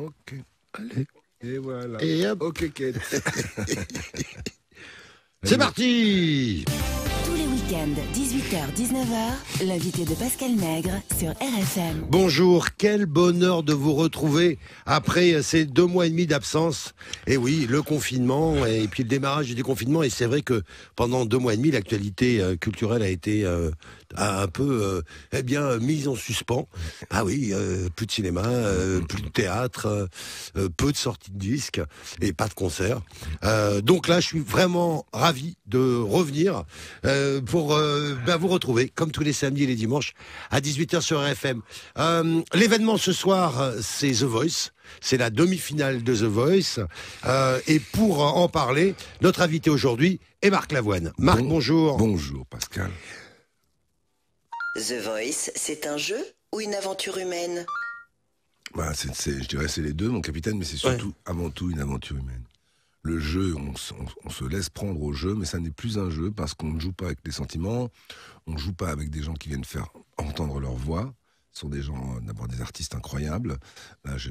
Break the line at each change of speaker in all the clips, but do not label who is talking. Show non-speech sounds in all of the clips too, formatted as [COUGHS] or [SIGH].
Ok, allez. Et voilà. Et
hop. Ok, [LAUGHS] C'est parti
Tous les week-ends, 18h-19h, l'invité de Pascal Nègre sur RFM.
Bonjour, quel bonheur de vous retrouver après ces deux mois et demi d'absence. Et oui, le confinement et puis le démarrage du confinement. Et c'est vrai que pendant deux mois et demi, l'actualité euh, culturelle a été... Euh, un peu, euh, eh bien, mise en suspens. Ah oui, euh, plus de cinéma, euh, plus de théâtre, peu de sorties de disques et pas de concerts. donc là, je suis vraiment ravi de revenir pour ben, vous retrouver, comme tous les samedis et les dimanches, à 18h sur RFM. L'événement ce soir, c'est The Voice. C'est la demi-finale de The Voice. et pour en parler, notre invité aujourd'hui est Marc Lavoine. Marc, bonjour. Bonjour, Pascal.
The Voice, c'est un jeu ou une aventure humaine
bah, Je dirais c'est les deux, mon capitaine, mais c'est surtout avant tout une aventure humaine. Le jeu, on, se laisse prendre au jeu, mais ça n'est plus un jeu parce qu'on ne joue pas avec des sentiments, on ne joue pas avec des gens qui viennent faire entendre leur voix. Ce sont des gens, euh, d'abord des artistes incroyables. Là, je,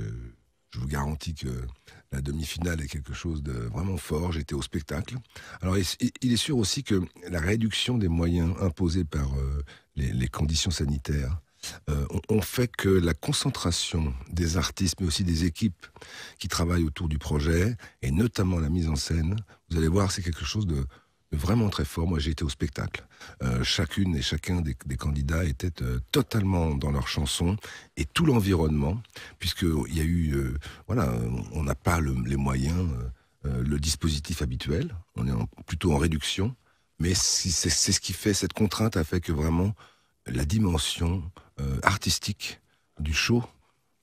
je vous garantis que la demi-finale est quelque chose de vraiment fort. J'étais au spectacle. Alors, il est sûr aussi que la réduction des moyens imposés par euh, les, conditions sanitaires euh, ont fait que la concentration des artistes, mais aussi des équipes qui travaillent autour du projet, et notamment la mise en scène, vous allez voir, c'est quelque chose de, vraiment très fort. Moi, j'ai été au spectacle. Euh, chacune et chacun des, candidats était euh, totalement dans leur chanson et tout l'environnement, puisqu'il euh, y a eu, voilà, on n'a pas les moyens, le dispositif habituel. On est plutôt en réduction, mais c'est ce qui fait cette contrainte a fait que vraiment la dimension artistique du show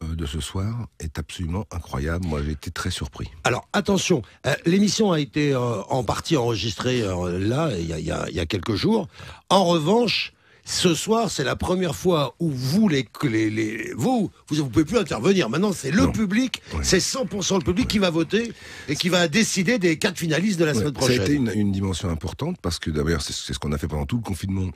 euh, de ce soir est absolument incroyable. Moi, j'ai été très surpris.
Alors, attention, euh, l'émission a été euh, en partie enregistrée là, il y, a, quelques jours. En revanche, ce soir, c'est la première fois où vous, les, vous, vous ne pouvez plus intervenir. Maintenant, c'est le public, c'est 100% le public qui va voter et qui va décider des quatre finalistes de la semaine prochaine. Ça a été
une dimension importante parce que d'ailleurs, c'est ce qu'on a fait pendant tout le confinement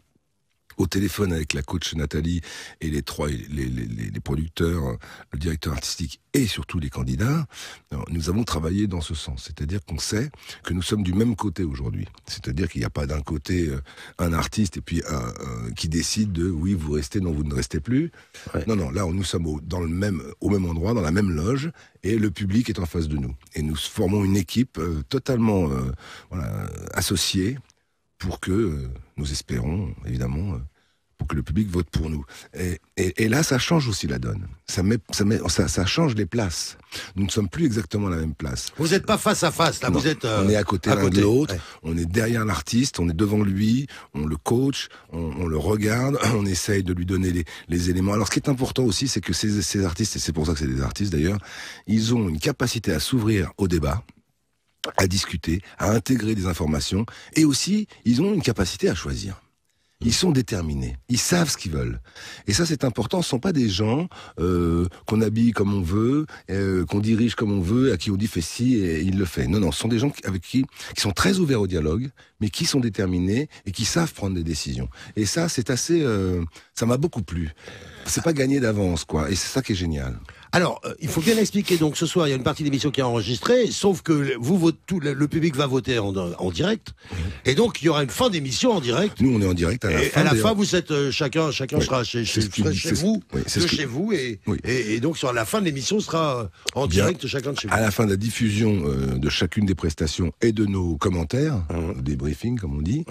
au téléphone avec la coach Nathalie et les trois, les, les, les producteurs, euh, le directeur artistique et surtout les candidats, euh, nous avons travaillé dans ce sens. C'est-à-dire qu'on sait que nous sommes du même côté aujourd'hui. C'est-à-dire qu'il n'y a pas d'un côté euh, un artiste et puis un, qui décide de oui, vous restez, non, vous ne restez plus. Non, non, là, nous sommes au, dans le même, au même endroit, dans la même loge, et le public est en face de nous. Et nous formons une équipe totalement voilà, associée pour que, euh, nous espérons évidemment, euh, pour que le public vote pour nous. Et, là, ça change aussi la donne. Ça, met, ça, ça, change les places. Nous ne sommes plus exactement à la même place.
Vous n'êtes pas face à face, là, vous êtes... Euh, on est à côté l'un de l'autre,
on est derrière l'artiste, on est devant lui, on le coach, on, le regarde, [CLEARS THROAT] on essaye de lui donner les, éléments. Alors ce qui est important aussi, c'est que ces, ces artistes, et c'est pour ça que c'est des artistes d'ailleurs, ils ont une capacité à s'ouvrir au débat, à discuter, à intégrer des informations, et aussi, ils ont une capacité à choisir. Ils sont déterminés, ils savent ce qu'ils veulent. Et ça, c'est important. Ce ne sont pas des gens euh, qu'on habille comme on veut, euh, qu'on dirige comme on veut, à qui on dit fais ci et il le fait. Non, non, ce sont des gens avec qui qui sont très ouverts au dialogue, mais qui sont déterminés et qui savent prendre des décisions. Et ça, c'est assez. Euh, ça m'a beaucoup plu. C'est pas gagné d'avance, quoi. Et c'est ça qui est génial.
Alors, euh, il faut bien expliquer. Donc, ce soir, il y a une partie d'émission qui est enregistrée, sauf que vous, le, public va voter en, direct, et donc il y aura une fin d'émission en direct. Nous, on est en direct à la et fin. À la fin, vous êtes euh, chacun, chacun sera chez, vous, chez vous, et, et, donc sur la fin de l'émission sera euh, en direct chacun de chez vous. À la fin
de la diffusion de chacune des prestations et de nos commentaires, mhm. des briefings comme on dit,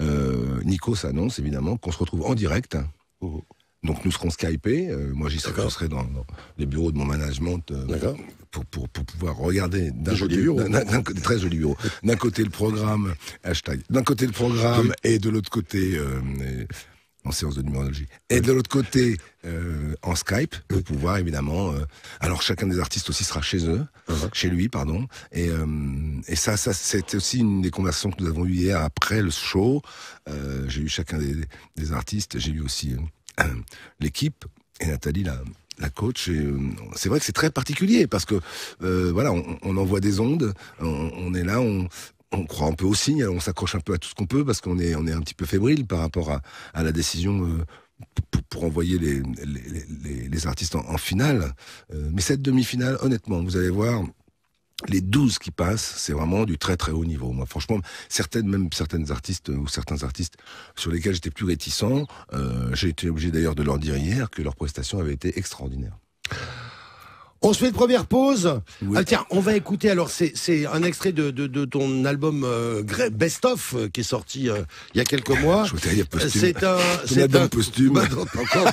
mhm. Nico s'annonce évidemment qu'on se retrouve en direct. Oh. Donc nous serons Skypés. Euh, moi, j'y serai, je serai dans, les bureaux de mon management euh, pour, pour, pour, pouvoir regarder d'un joli très joli bureau. [LAUGHS] D'un côté le programme hashtag, d'un côté le programme et de l'autre côté euh, en séance de numérologie. Et de l'autre côté, en Skype, pour pouvoir évidemment. alors chacun des artistes aussi sera chez eux, ah ah. chez lui, pardon. Et, et ça, ça c'était aussi une des conversations que nous avons eues hier après le show. j'ai eu chacun des, des artistes, j'ai eu aussi [CLEARS THROAT] l'équipe et Nathalie la, la coach. Et, euh, c'est vrai que c'est très particulier parce que euh, voilà, on, on, envoie des ondes, on, on est là, on, on croit un peu au signe, on s'accroche un peu à tout ce qu'on peut parce qu'on est, on est un petit peu fébrile par rapport à, à la décision euh, pour, envoyer les, les, les, les artistes en, finale. mais cette demi-finale, honnêtement, vous allez voir, les douze qui passent, c'est vraiment du très très haut niveau. Moi, franchement, certaines même certaines artistes ou certains artistes sur lesquels j'étais plus
réticent, euh, j'ai été obligé d'ailleurs de leur dire hier que leur prestation avait été extraordinaire. On se fait une première pause. Ah, tiens, on va écouter. Alors, c'est un extrait de, ton album euh, Best of euh, qui est sorti il y a quelques mois. c'est un, [LAUGHS] c'est un posthume. Bah, encore,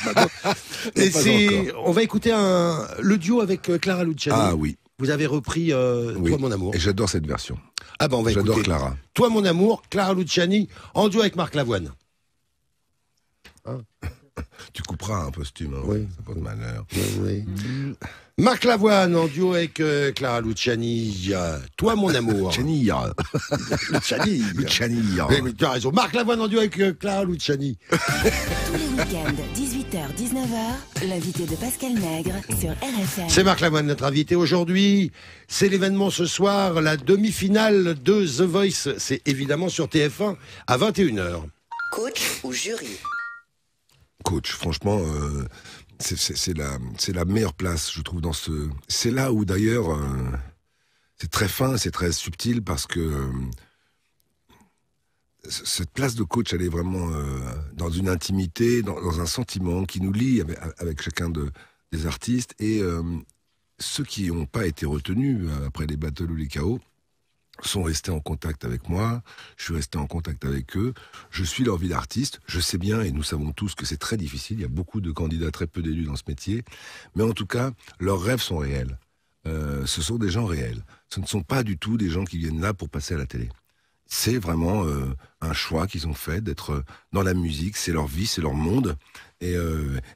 [LAUGHS] Et c'est, on va écouter un, le duo avec Clara Luciani. Ah oui. Vous avez repris euh, Toi mon amour. Et j'adore cette version. Ah ben va J'adore Clara. Toi mon amour, Clara Luciani, en duo avec Marc Lavoine. Hein [COUGHS] tu couperas un posthume, hein, oui. ça malheur. Oui, mm. Marc Lavoine en duo avec euh, Clara Luciani. Toi, mon [LAUGHS] amour. Luciani. [LAUGHS] Luciani. Luciani. tu as raison. Marc Lavoine en duo avec euh, Clara Luciani. [LAUGHS]
Tous les week-ends, 18h, 19h, l'invité de Pascal Nègre sur
RFM. C'est
Marc Lavoine, notre invité aujourd'hui. C'est l'événement ce soir, la demi-finale de The Voice. C'est évidemment sur TF1 à 21h. Coach ou
jury
coach. Franchement, euh, c'est la, meilleure place, je trouve, dans ce. C'est là où d'ailleurs, euh, c'est très fin, c'est très subtil parce que euh, cette place de coach, elle est vraiment dans une intimité, dans, un sentiment qui nous lie avec, chacun des artistes et ceux qui n'ont pas été retenus après les battles ou les chaos sont restés en contact avec moi, je suis resté en contact avec eux, je suis leur vie d'artiste, je sais bien, et nous savons tous que c'est très difficile, il y a beaucoup de candidats, très peu d'élus dans ce métier, mais en tout cas, leurs rêves sont réels. Euh, ce sont des gens réels. Ce ne sont pas du tout des gens qui viennent là pour passer à la télé. C'est vraiment euh, un choix qu'ils ont fait d'être euh, dans la musique, c'est leur vie, c'est leur monde. Et,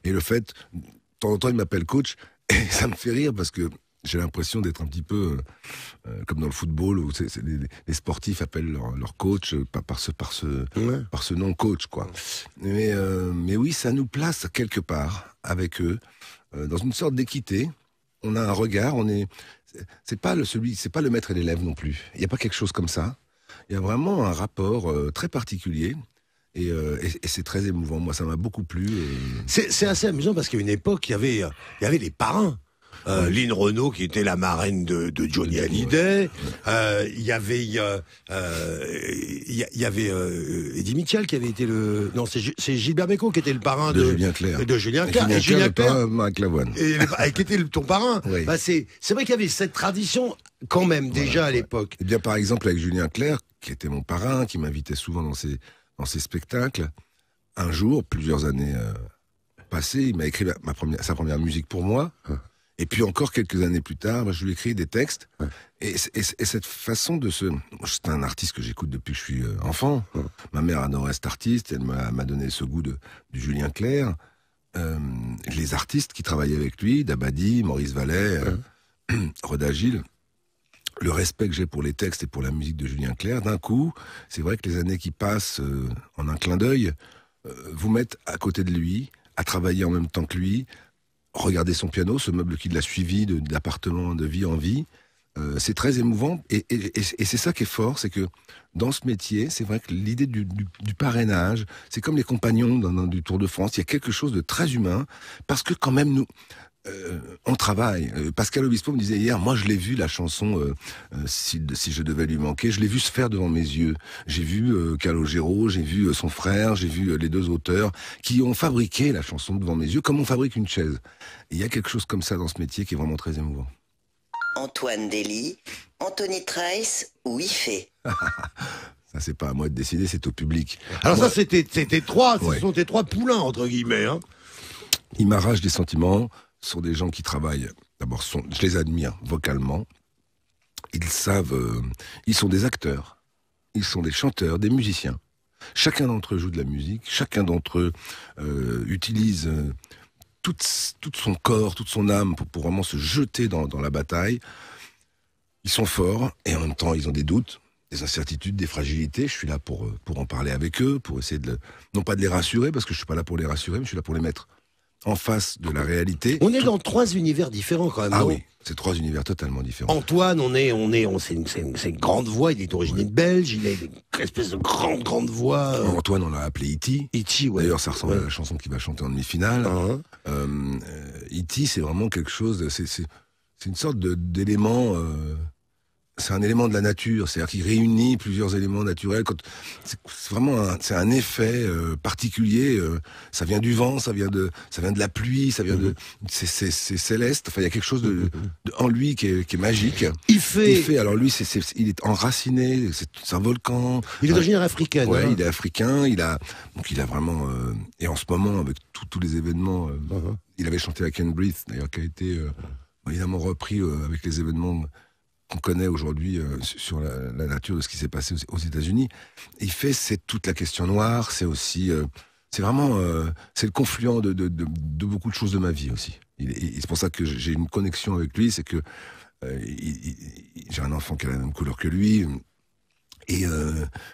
et le fait, de temps en temps, ils m'appellent coach, [LAUGHS] et ça me fait rire parce que j'ai l'impression d'être un petit peu euh, euh, comme dans le football où les, sportifs appellent leur, coach euh, par, par, ce par ce par ce nom coach quoi. Mais mais oui, ça nous place quelque part avec eux dans une sorte d'équité. On a un regard, on est c'est pas le celui c'est pas le maître et l'élève non plus. Il n'y a pas quelque chose comme ça. Il y a vraiment un rapport très particulier. Et, c'est
très émouvant. Moi, ça m'a beaucoup plu. C'est assez amusant parce qu'à une époque, il y avait, il y avait les parrains. Euh, Lynn Renault, qui était la marraine de, Johnny Hallyday. Euh, il y avait, euh, il y, avait Eddie Mitchell qui avait été le, non, c'est Gilbert Bécaud qui était le parrain de, Julien Clerc. De Julien Clerc. Et, Julien qui était ton parrain. [LAUGHS] Bah, c'est, c'est vrai qu'il y avait cette tradition quand même déjà à l'époque. Eh bien, par
exemple, avec Julien Clerc, qui était mon parrain, qui m'invitait souvent dans ses, dans ses spectacles, un jour, plusieurs années passées, il m'a écrit ma première, sa première musique pour moi. Ah. Et puis encore quelques années plus tard, bah, je lui écris des textes. Et, cette façon de se... C'est un artiste que j'écoute depuis que je suis euh, enfant. Ma mère adorait cet artiste, elle m'a donné ce goût de, Julien Clerc. Euh, les artistes qui travaillaient avec lui, Dabadi, Maurice Vallet, euh, ouais. euh, [CLEARS THROAT] le respect que j'ai pour les textes et pour la musique de Julien Clerc, d'un coup, c'est vrai que les années qui passent en un clin d'œil vous mettent à côté de lui, à travailler en même temps que lui, Regardez son piano, ce meuble qui l'a suivi de, l'appartement de vie en vie. Euh, c'est très émouvant et, c'est ça qui est fort, c'est que dans ce métier, c'est vrai que l'idée du, parrainage, c'est comme les compagnons du Tour de France, il y a quelque chose de très humain parce que quand même nous, euh, on travaille. Euh, Pascal Obispo me disait hier, moi je l'ai vu la chanson euh, si, je devais lui manquer, je l'ai vu se faire devant mes yeux. J'ai vu Calogero, j'ai vu son frère, j'ai vu les deux auteurs qui ont fabriqué la chanson devant mes yeux comme on fabrique une chaise. Il y a quelque chose comme ça dans ce métier qui est vraiment très émouvant.
Antoine Dely, Anthony Trice ou Ifé
[LAUGHS] Ça, c'est pas à moi de décider, c'est au public. Alors, ça,
c'était, c'était trois, ce sont tes trois poulains, entre guillemets.
Hein. Il m'arrache des sentiments, sont des gens qui travaillent. D'abord, je les admire vocalement. Ils savent, euh, ils sont des acteurs, ils sont des chanteurs, des musiciens. Chacun d'entre eux joue de la musique, chacun d'entre eux euh, utilise euh, tout, son corps, toute son âme pour, pour vraiment se jeter dans, la bataille. Ils sont forts et en même temps ils ont des doutes, des incertitudes, des fragilités. Je suis là pour, pour en parler avec eux, pour essayer de, non pas de les rassurer, parce que je ne suis pas là pour les rassurer, mais je suis là pour les mettre en face de la réalité. On est dans trois univers différents quand même. Ah oui, c'est trois univers totalement différents.
Antoine, on est, on est, on c'est une, grande voix. Il est originaire de belge. Il a une espèce de grande, grande voix. Euh. Antoine, on l'a appelé Iti. E Iti,
e ouais. D'ailleurs, ça ressemble à la chanson qu'il va chanter en demi-finale. Ah, Iti, hein. euh, euh, e c'est vraiment quelque chose. C'est une sorte d'élément c'est un élément de la nature, c'est-à-dire qu'il réunit plusieurs éléments naturels. C'est vraiment un, c'est un effet euh, particulier. Euh, ça vient du vent, ça vient de, ça vient de la pluie, ça vient de, mm-hmm. c'est, céleste. Enfin, il y a quelque chose de, mm-hmm. en lui qui est, magique. Il fait. Il fait. Alors lui, il est enraciné. C'est, un volcan. Il est d'origine africaine. Ouais, hein. il est africain. Il a, donc il a vraiment. Euh, et en ce moment, avec tous les événements, uh-huh. il avait chanté à Can Breathe, d'ailleurs, qui a été évidemment repris avec les événements qu'on connaît aujourd'hui euh, sur la, nature de ce qui s'est passé aux, États-Unis. Il fait, c'est toute la question noire, c'est aussi, euh, c'est vraiment, euh, c'est le confluent de, beaucoup de choses de ma vie aussi. c'est pour ça que j'ai une connexion avec lui, c'est que j'ai un enfant qui a la même couleur que lui, et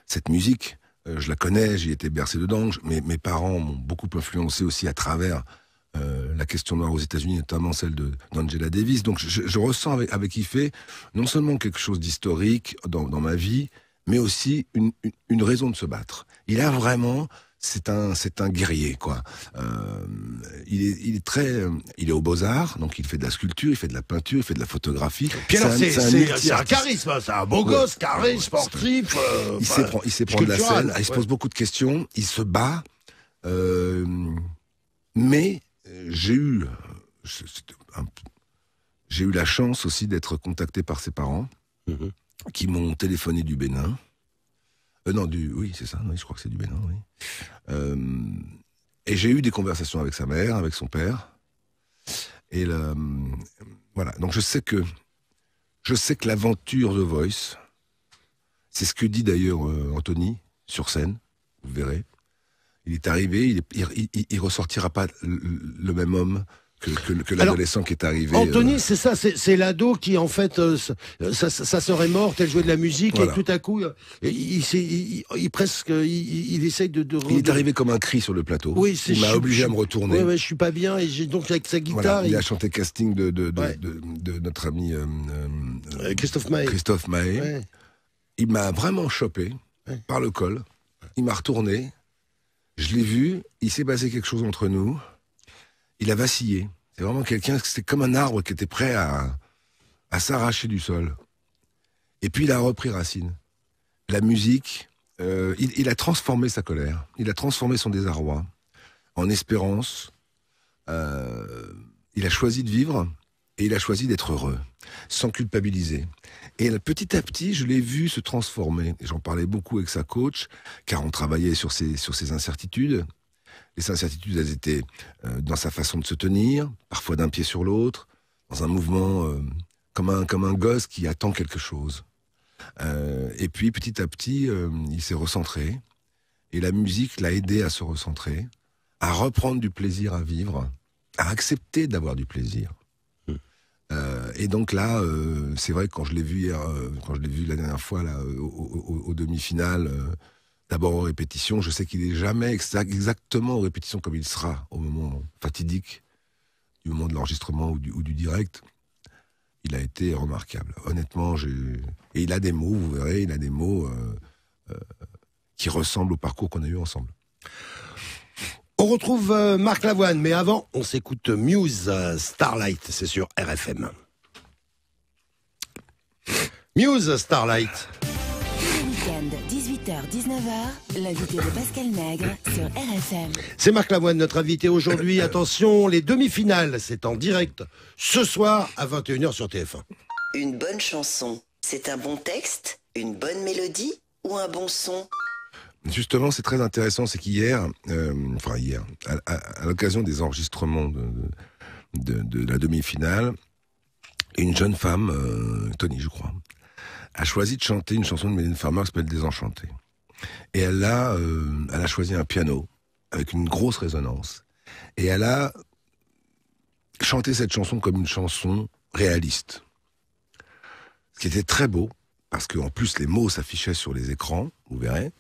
cette musique, je la connais, j'y étais bercé dedans, mais mes parents m'ont beaucoup influencé aussi à travers euh, la question noire aux États-Unis, notamment celle d'Angela Davis. Donc je, ressens avec, avec fait non seulement quelque chose d'historique dans, ma vie, mais aussi une, raison de se battre. Il a vraiment c'est un c'est un guerrier quoi. Euh, il, est, il très euh, il est aux beaux arts donc il fait de la sculpture, il fait de la peinture, il fait de la photographie. Pierre, c'est un,
charisme, hein, c'est un beau gosse carré, sportif. il, sait prendre, la scène, il se pose
beaucoup de questions, il se bat, mais j'ai eu, j'ai eu la chance aussi d'être contacté par ses parents, mhm. qui m'ont téléphoné du Bénin. Euh, non, du, oui, c'est ça, je crois que c'est du Bénin, oui. Euh, et j'ai eu des conversations avec sa mère, avec son père. Et voilà, donc je sais que, je sais que l'aventure de Voice, c'est ce que dit d'ailleurs euh, Anthony sur scène, vous verrez il est arrivé, il, il, ressortira pas le même homme que, l'adolescent qui est arrivé. Euh. Anthony,
c'est ça, c'est l'ado qui en fait, euh, ça sa, est morte, elle jouait de la musique et tout à coup, euh, il, presque, il, essaye de, Il est arrivé comme un cri sur
le plateau. Oui, il m'a obligé à me retourner. je
suis pas bien et j'ai donc avec sa guitare. il a
chanté casting de notre ami Christophe Maé. Christophe Il m'a vraiment chopé par le col. Il m'a retourné je l'ai vu, il s'est passé quelque chose entre nous. Il a vacillé. C'est vraiment quelqu'un, c'était comme un arbre qui était prêt à, à s'arracher du sol. Et puis il a repris racine. La musique, euh, il, a transformé sa colère, il a transformé son désarroi en espérance. Euh, il a choisi de vivre et il a choisi d'être heureux, sans culpabiliser. Et petit à petit, je l'ai vu se transformer. J'en parlais beaucoup avec sa coach, car on travaillait sur ses, sur ses incertitudes. Les incertitudes, elles étaient euh, dans sa façon de se tenir, parfois d'un pied sur l'autre, dans un mouvement euh, comme, un, gosse qui attend quelque chose. Euh, et puis petit à petit, il s'est recentré. Et la musique l'a aidé à se recentrer, à reprendre du plaisir à vivre, à accepter d'avoir du plaisir. Euh, et donc là, euh, c'est vrai que quand je l'ai vu euh, quand je l'ai vu la dernière fois là, au, demi-finale, d'abord en répétition, je sais qu'il n'est jamais exactement en répétition comme il sera au moment fatidique du moment de l'enregistrement ou, ou du, direct. Il a été remarquable. Honnêtement, et il a des mots, vous verrez, il a
des mots qui ressemblent au parcours qu'on a eu ensemble. On retrouve euh, Marc Lavoine, mais avant, on s'écoute Muse euh, Starlight, c'est sur RFM. Muse Starlight.
18h-19h, l'invité de Pascal sur RFM.
C'est Marc Lavoine, notre invité aujourd'hui. [COUGHS] Attention, les demi-finales, c'est en direct ce
soir à 21h sur TF1. Une bonne chanson, c'est un bon texte, une bonne mélodie ou un bon son
Justement, c'est très intéressant, c'est qu'hier, euh, enfin hier, à, l'occasion des enregistrements de, la demi-finale, une jeune femme, euh, Tony je crois, a choisi de chanter une chanson de Mélène Farmer qui s'appelle Désenchantée. Et elle a, euh, elle a choisi un piano avec une grosse résonance. Et elle a chanté cette chanson comme une chanson réaliste. Ce qui était très beau, parce qu'en plus les mots s'affichaient sur les écrans, vous verrez.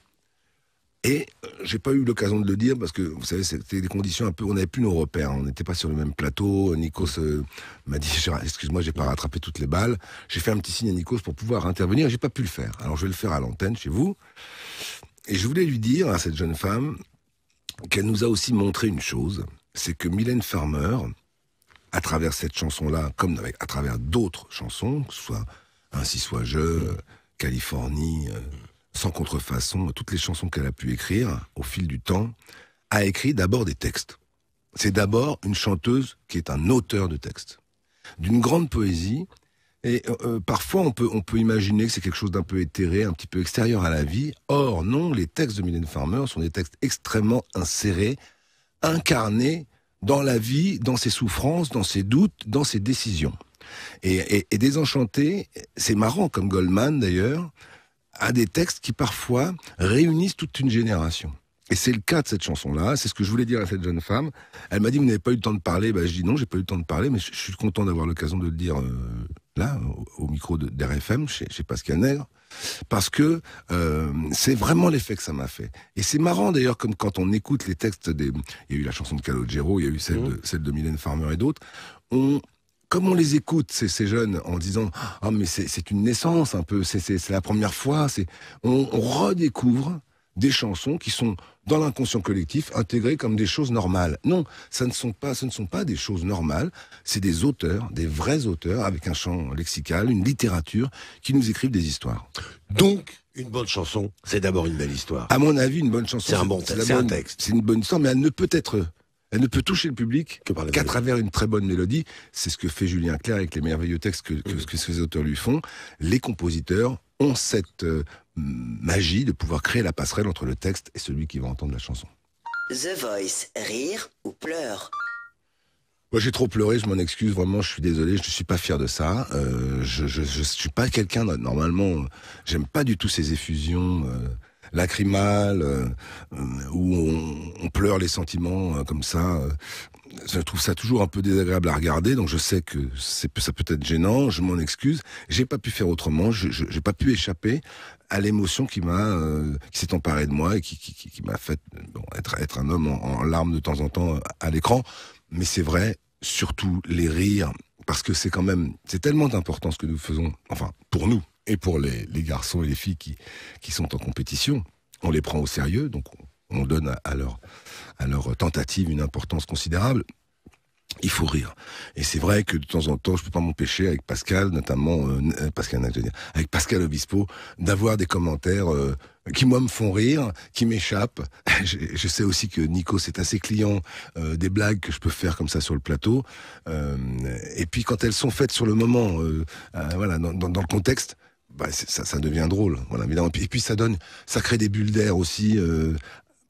Et euh, j'ai pas eu l'occasion de le dire parce que vous savez, c'était des conditions un peu. On n'avait plus nos repères. Hein. On n'était pas sur le même plateau. Nikos euh, m'a dit Excuse-moi, j'ai pas rattrapé toutes les balles. J'ai fait un petit signe à Nikos pour pouvoir intervenir. J'ai pas pu le faire. Alors je vais le faire à l'antenne chez vous. Et je voulais lui dire à cette jeune femme qu'elle nous a aussi montré une chose c'est que Mylène Farmer, à travers cette chanson-là, comme à travers d'autres chansons, que ce soit Ainsi soit je, Californie. Euh, sans contrefaçon, toutes les chansons qu'elle a pu écrire au fil du temps, a écrit d'abord des textes. C'est d'abord une chanteuse qui est un auteur de textes, d'une grande poésie. Et euh, euh, parfois, on peut, on peut imaginer que c'est quelque chose d'un peu éthéré, un petit peu extérieur à la vie. Or, non, les textes de Mylène Farmer sont des textes extrêmement insérés, incarnés dans la vie, dans ses souffrances, dans ses doutes, dans ses décisions. et Désenchanté, c'est marrant comme Goldman d'ailleurs, à des textes qui parfois réunissent toute une génération. Et c'est le cas de cette chanson-là. C'est ce que je voulais dire à cette jeune femme. Elle m'a dit, vous n'avez pas eu le temps de parler. Bah, je dis non, j'ai pas eu le temps de parler, mais je, suis content d'avoir l'occasion de le dire euh, là, au, micro de, d'RFM, chez, Pascal Nègre. Parce que euh, c'est vraiment l'effet que ça m'a fait. Et c'est marrant d'ailleurs, comme quand on écoute les textes des... Il y a eu la chanson de Calogero, il y a eu celle, mmh. de, celle de Mylène Farmer et d'autres. On, comme on les écoute ces, jeunes en disant ah mais c'est une naissance un peu, c'est la première fois, c'est on, redécouvre des chansons qui sont dans l'inconscient collectif intégrées comme des choses normales. Non, ça ne sont pas, ce ne sont pas des choses normales. C'est des auteurs, des vrais auteurs avec un champ lexical, une littérature qui nous écrivent des histoires.
Donc, une bonne chanson, c'est d'abord une belle histoire. À
mon avis, une bonne chanson, c'est un bon, texte, c'est une bonne histoire, mais elle ne peut être elle ne peut toucher le public qu'à travers une très bonne mélodie. C'est ce que fait Julien Clerc avec les merveilleux textes que, que, ces mhm. auteurs lui font. Les compositeurs ont cette euh, magie de pouvoir créer la passerelle entre le texte et celui qui va entendre la chanson.
The Voice, rire ou pleure
moi, j'ai trop pleuré, je m'en excuse vraiment, je suis désolé, je ne suis pas fier de ça. Euh, je ne suis pas quelqu'un, normalement, j'aime pas du tout ces effusions. Euh, Lacrimale, euh, euh, où on, pleure les sentiments euh, comme ça. je trouve ça toujours un peu désagréable à regarder, donc je sais que ça peut être gênant, je m'en excuse. J'ai pas pu faire autrement, je j'ai pas pu échapper à l'émotion qui m'a qui s'est emparée de moi et qui, m'a fait être être un homme en, larmes de temps en temps à l'écran mais c'est vrai surtout les rires parce que c'est quand même c'est tellement important ce que nous faisons enfin pour nous et pour les, les garçons et les filles qui qui sont en compétition on les prend au sérieux, donc on donne à leur, tentative une importance considérable. Il faut rire. Et c'est vrai que de temps en temps, je ne peux pas m'empêcher avec Pascal, notamment euh, euh, Pascal, avec Pascal Obispo, d'avoir des commentaires euh, qui moi me font rire, qui m'échappent. [LAUGHS] je, sais aussi que Nico c'est assez client des blagues que je peux faire comme ça sur le plateau. et puis quand elles sont faites sur le moment, voilà, dans le contexte, bah, ça, devient drôle. Voilà, évidemment. Et puis, ça donne, ça crée des bulles d'air aussi. Euh,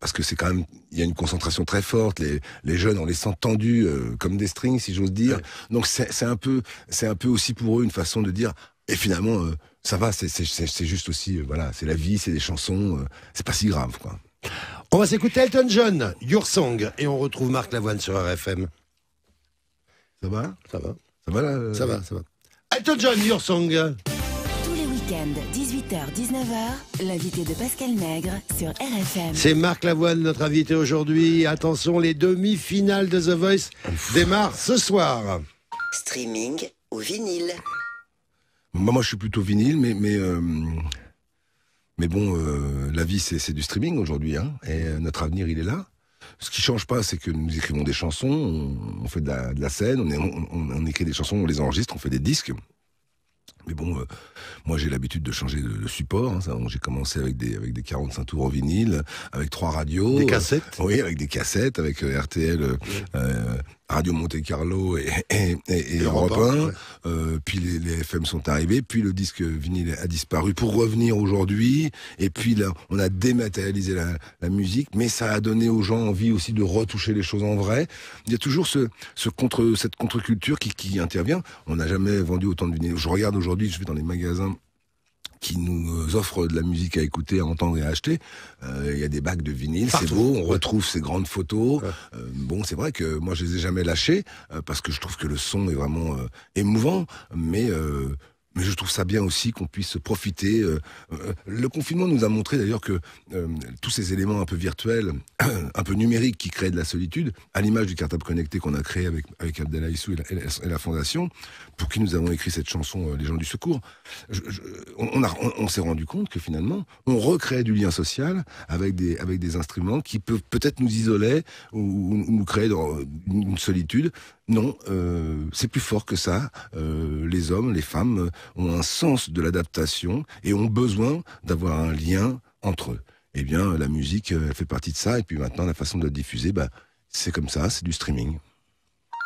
parce que c'est quand même, il y a une concentration très forte. Les, les jeunes, on les sent tendus euh, comme des strings, si j'ose dire. Donc c'est un peu, c'est un peu aussi pour eux une façon de dire. Et finalement, euh, ça va. C'est juste aussi, voilà,
c'est la vie, c'est des chansons. c'est pas si grave, quoi. On va s'écouter Elton John, Your Song, et on retrouve Marc Lavoine sur RFM. Ça va Ça va. Ça va là, Ça va, ça va. Elton John, Your Song
week 18 18h-19h, l'invité de Pascal Nègre sur RFM. C'est
Marc Lavoine, notre invité aujourd'hui. Attention, les demi-finales de The Voice démarrent ce soir. Streaming
ou vinyle
moi, je suis plutôt vinyle, mais mais euh, mais bon, euh, la vie c'est du streaming aujourd'hui, hein. et euh, notre avenir il est là. Ce qui change pas, c'est que nous écrivons des chansons, on, fait de la, scène, on, on, écrit des chansons, on les enregistre, on fait des disques. Mais bon, euh, moi j'ai l'habitude de changer de, support. Hein, j'ai commencé avec des avec des 45 tours en vinyle, avec trois radios, des cassettes. oui, avec des cassettes, avec euh, RTL, euh, Radio Monte Carlo et, et, puis les, FM sont arrivés, puis le disque vinyle a disparu pour revenir aujourd'hui. Et puis là, on a dématérialisé la, musique, mais ça a donné aux gens envie aussi de retoucher les choses en vrai. Il y a toujours ce, ce contre cette contre-culture qui, qui intervient. On n'a jamais vendu autant de vinyles. Je regarde aujourd'hui je vais dans les magasins qui nous euh, offrent de la musique à écouter, à entendre et à acheter. Euh, il y a des bacs de vinyle, c'est beau, on retrouve ces grandes photos. Euh, bon, c'est vrai que moi je les ai jamais lâchées, parce que je trouve que le son est vraiment émouvant, mais mais je trouve ça bien aussi qu'on puisse profiter. Euh, euh, le confinement nous a montré d'ailleurs que euh, tous ces éléments un peu virtuels, [COUGHS] un peu numériques qui créent de la solitude, à l'image du cartable connecté qu'on a créé avec, avec et la, Fondation, pour qui nous avons écrit cette chanson Les gens du secours, on, on s'est rendu compte que finalement, on recrée du lien social avec des, avec des instruments qui peuvent peut-être nous isoler ou, nous créer une solitude. Non, c'est plus fort que ça. les hommes, les femmes, ont un sens de l'adaptation et ont besoin d'avoir un lien entre eux. Eh bien, euh, la musique euh, elle fait partie de ça. Et puis maintenant, la façon de la diffuser, bah, c'est comme ça, c'est du streaming.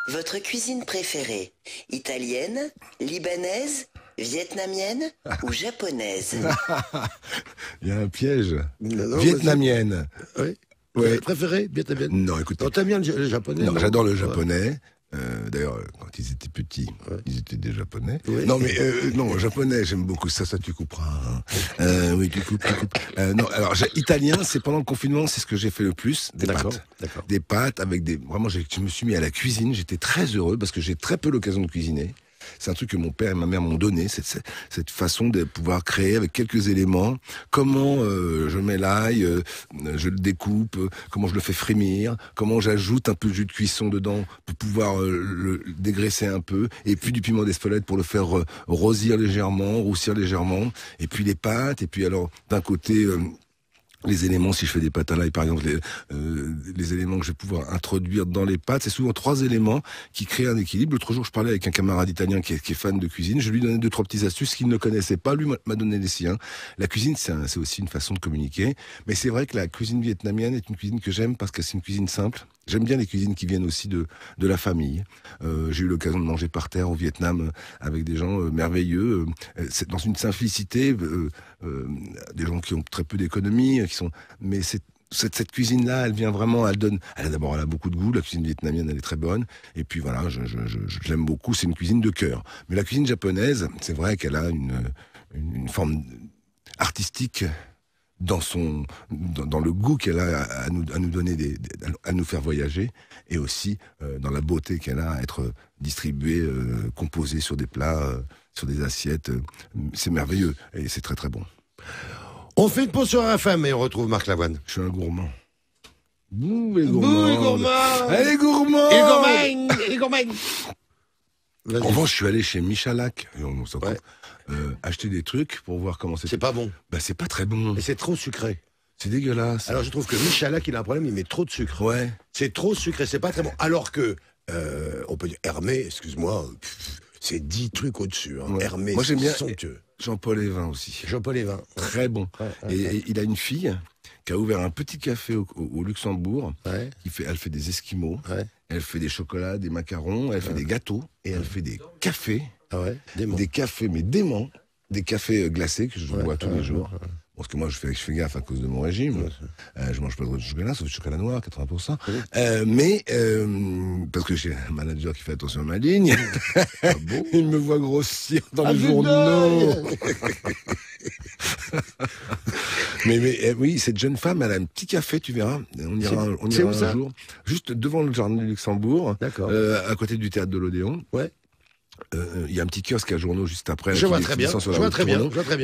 Votre cuisine préférée Italienne Libanaise Vietnamienne [LAUGHS] ou japonaise
[LAUGHS] Il y a un piège. Vietnamienne. Oui. Préférée Vietnamienne Non, écoutez, oh, bien Non, j'adore le japonais. Euh, d'ailleurs, euh, quand ils étaient petits, ils étaient des japonais. Non, mais euh, non, japonais, j'aime beaucoup ça. Ça, tu couperas. Hein. oui, tu coupes. non, alors italien, c'est pendant le confinement, c'est ce que j'ai fait le plus. Des pâtes, des pâtes avec des. Vraiment, je me suis mis à la cuisine. J'étais très heureux parce que j'ai très peu l'occasion de cuisiner c'est un truc que mon père et ma mère m'ont donné, cette, cette façon de pouvoir créer avec quelques éléments comment euh, je mets l'ail, euh, je le découpe, euh, comment je le fais frémir, comment j'ajoute un peu de jus de cuisson dedans pour pouvoir le dégraisser un peu, et puis du piment d'Espelette pour le faire rosir légèrement, roussir légèrement, et puis les pâtes, et puis alors d'un côté les éléments, si je fais des pâtes à l'ail, par exemple, euh, les, éléments que je vais pouvoir introduire dans les pâtes, c'est souvent trois éléments qui créent un équilibre. L'autre jour, je parlais avec un camarade italien qui est, fan de cuisine. Je lui donnais deux, trois petites astuces qu'il ne connaissait pas. Lui m'a donné les siens. La cuisine, c'est aussi une façon de communiquer. Mais c'est vrai que la cuisine vietnamienne est une cuisine que j'aime parce que c'est une cuisine simple, J'aime bien les cuisines qui viennent aussi de, de la famille. Euh, j'ai eu l'occasion de manger par terre au Vietnam euh, avec des gens euh, merveilleux. c'est dans une simplicité, des gens qui ont très peu d'économie, qui sont, mais cette, cette cuisine-là, elle vient vraiment, elle donne, elle a d'abord, elle a beaucoup de goût, la cuisine vietnamienne, elle est très bonne, et puis voilà, je, l'aime beaucoup, c'est une cuisine de cœur. Mais la cuisine japonaise, c'est vrai qu'elle a une, une forme artistique dans son dans, le goût qu'elle a à, nous, à nous donner des, à nous faire voyager et aussi euh, dans la beauté qu'elle a à être distribuée euh, composée sur des plats euh, sur des assiettes c'est merveilleux et c'est très très bon
on fait une pause sur un femme et on retrouve Marc Lavoine je suis un gourmand Bouh, les gourmands. Les gourmands. En revanche, je suis allé
chez Michalak, et on euh, acheter des trucs pour voir comment c'était. C'est pas bon. Bah, c'est pas très
bon. Et c'est trop sucré. C'est dégueulasse. Alors, je trouve que Michalak, il a un problème, il met trop de sucre. Ouais. C'est trop sucré, c'est pas très bon. Alors que, euh, on peut dire, Hermé, excuse-moi, c'est 10 trucs au-dessus. Hein. Hermé, Moi, j'aime bien Jean-Paul Evin aussi. Jean-Paul Evin. Très bon.
et, il a une fille qui a ouvert un petit café au, Luxembourg. Qui fait, elle fait des esquimaux. Elle fait des chocolats, des macarons, elle fait ah. des gâteaux et elle fait des ah cafés. Ah ouais, des cafés, mais déments. Des cafés euh, glacés que je bois tous ah les jours. Parce que moi, je fais, je fais gaffe à cause de mon régime. Euh, je mange pas de chocolat, sauf du chocolat noir, 80%. Euh, mais, euh, parce que j'ai un manager qui fait attention à ma ligne. Ah [LAUGHS] Il me voit grossir dans ah, le les journaux. [LAUGHS] mais, mais eh oui, cette jeune femme, elle a un petit café, tu verras. On ira, on ira un jour. Juste devant le jardin du Luxembourg. à côté du théâtre de l'Odéon. Ouais il euh, euh, y a un petit kiosque à journaux juste après. Je, vois, très bien,